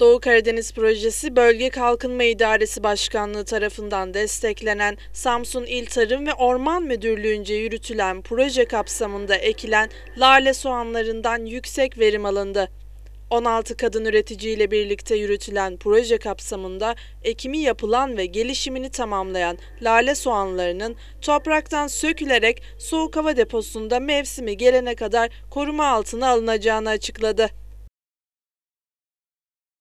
Doğu Karadeniz Projesi Bölge Kalkınma İdaresi Başkanlığı tarafından desteklenen Samsun İl Tarım ve Orman Müdürlüğü'nce yürütülen proje kapsamında ekilen lale soğanlarından yüksek verim alındı. 16 kadın üreticiyle birlikte yürütülen proje kapsamında ekimi yapılan ve gelişimini tamamlayan lale soğanlarının topraktan sökülerek soğuk hava deposunda mevsimi gelene kadar koruma altına alınacağını açıkladı.